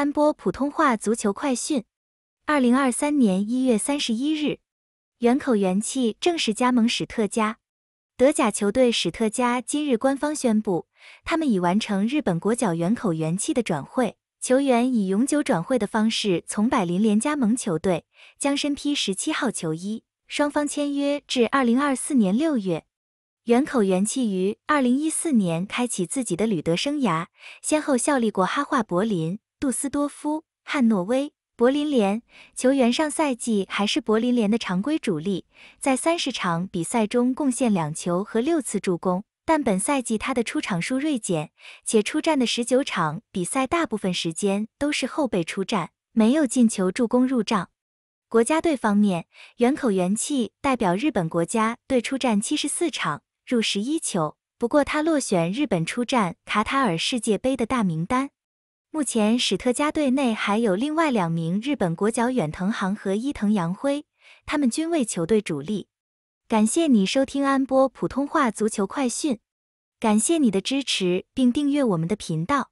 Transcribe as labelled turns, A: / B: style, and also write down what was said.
A: 三播普通话足球快讯，二零二三年一月三十一日，远口元气正式加盟史特加。德甲球队史特加今日官方宣布，他们已完成日本国脚远口元气的转会，球员以永久转会的方式从柏林联加盟球队，将身披十七号球衣。双方签约至二零二四年六月。远口元气于二零一四年开启自己的旅德生涯，先后效力过哈化柏林。杜斯多夫、汉诺威、柏林联球员上赛季还是柏林联的常规主力，在三十场比赛中贡献两球和六次助攻，但本赛季他的出场数锐减，且出战的十九场比赛大部分时间都是后备出战，没有进球助攻入账。国家队方面，远口元气代表日本国家队出战七十四场，入十一球，不过他落选日本出战卡塔尔世界杯的大名单。目前，史特加队内还有另外两名日本国脚远藤航和伊藤洋辉，他们均为球队主力。感谢你收听安波普通话足球快讯，感谢你的支持并订阅我们的频道。